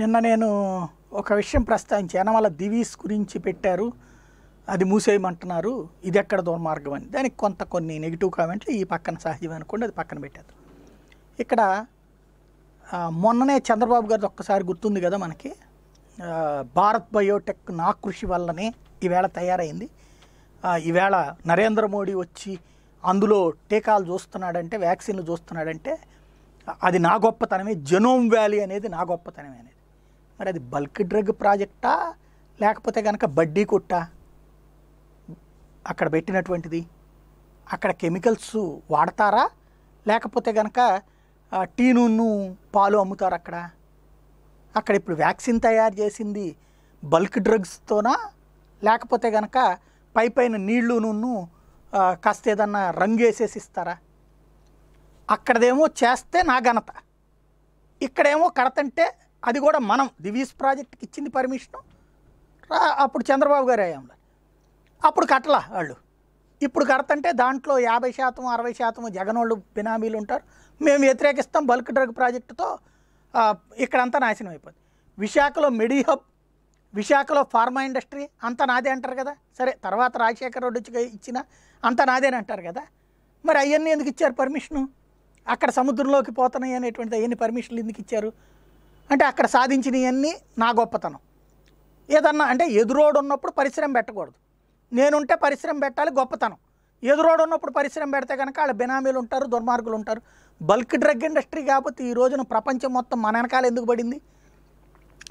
నిన్న నేను ఒక విషయం ప్రస్తావించాను వాళ్ళ దివీస్ గురించి పెట్టారు అది మూసేయమంటున్నారు ఇది ఎక్కడ దుర్మార్గం అని దానికి కొంత కొన్ని నెగిటివ్ కామెంట్లు ఈ పక్కన సహజం అనుకోండి అది పక్కన పెట్టారు ఇక్కడ మొన్ననే చంద్రబాబు గారిది ఒక్కసారి గుర్తుంది కదా మనకి భారత్ బయోటెక్ నా కృషి వల్లనే ఈవేళ తయారైంది ఈవేళ నరేంద్ర మోడీ వచ్చి అందులో టీకాలు చూస్తున్నాడంటే వ్యాక్సిన్లు చూస్తున్నాడంటే అది నా గొప్పతనమే జనోమ్ వ్యాలీ అనేది నా గొప్పతనమే అనేది మరి అది బల్క్ డ్రగ్ ప్రాజెక్టా లేకపోతే కనుక బడ్డీ కొట్టా అక్కడ పెట్టినటువంటిది అక్కడ కెమికల్స్ వాడతారా లేకపోతే కనుక టీ నూనె పాలు అమ్ముతారు అక్కడ అక్కడ ఇప్పుడు వ్యాక్సిన్ తయారు చేసింది బల్క్ డ్రగ్స్తోనా లేకపోతే కనుక పై పైన నీళ్లు నూనె కాస్త ఏదన్నా రంగు వేసేసి ఇస్తారా అక్కడదేమో చేస్తే నా ఘనత ఇక్కడేమో కడతంటే అది కూడా మనం దివీస్ ప్రాజెక్ట్కి ఇచ్చింది పర్మిషను అప్పుడు చంద్రబాబు గారు అయ్యాంలో అప్పుడు కట్టలా వాళ్ళు ఇప్పుడు కడతంటే దాంట్లో యాభై శాతం అరవై శాతం జగనోళ్ళు బినామీలు ఉంటారు మేము వ్యతిరేకిస్తాం బల్క్ డ్రగ్ ప్రాజెక్టుతో ఇక్కడంతా నాశనం అయిపోయింది విశాఖలో మిడి విశాఖలో ఫార్మా ఇండస్ట్రీ అంతా నాదే అంటారు కదా సరే తర్వాత రాజశేఖర రెడ్డి ఇచ్చిన అంతా అంటారు కదా మరి అవన్నీ ఎందుకు ఇచ్చారు పర్మిషను అక్కడ సముద్రంలోకి పోతున్నాయి అనేటువంటిది అవన్నీ పర్మిషన్లు ఎందుకు ఇచ్చారు అంటే అక్కడ సాధించినవన్నీ నా గొప్పతనం ఏదన్నా అంటే ఎదురోడు ఉన్నప్పుడు పరిశ్రమ పెట్టకూడదు నేనుంటే పరిశ్రమ పెట్టాలి గొప్పతనం ఎదురోడు ఉన్నప్పుడు పరిశ్రమ పెడితే కనుక వాళ్ళ బినామీలు ఉంటారు దుర్మార్గులు ఉంటారు బల్క్ డ్రగ్ ఇండస్ట్రీ కాకపోతే ఈ రోజున ప్రపంచం మొత్తం మన వెనకాల ఎందుకు పడింది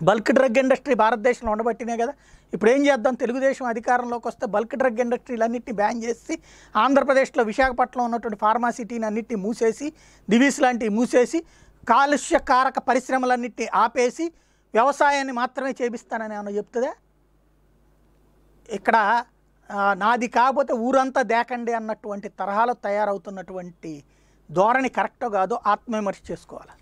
బల్క్ డ్రగ్ ఇండస్ట్రీ భారతదేశంలో ఉండబట్టినే కదా ఇప్పుడు ఏం చేద్దాం తెలుగుదేశం అధికారంలోకి వస్తే బల్క్ డ్రగ్ ఇండస్ట్రీలన్నింటినీ బ్యాన్ చేసి ఆంధ్రప్రదేశ్లో విశాఖపట్నంలో ఉన్నటువంటి ఫార్మాసిటీని అన్నింటినీ మూసేసి దివీస్ లాంటివి మూసేసి కాలుష్యకారక పరిశ్రమలన్నింటినీ ఆపేసి వ్యవసాయాన్ని మాత్రమే చేపిస్తానని ఏమైనా చెప్తుందా ఇక్కడ నాది కాకపోతే ఊరంతా దేకండి అన్నటువంటి తరహాలో తయారవుతున్నటువంటి ధోరణి కరెక్టో కాదో ఆత్మవిమర్శ చేసుకోవాలి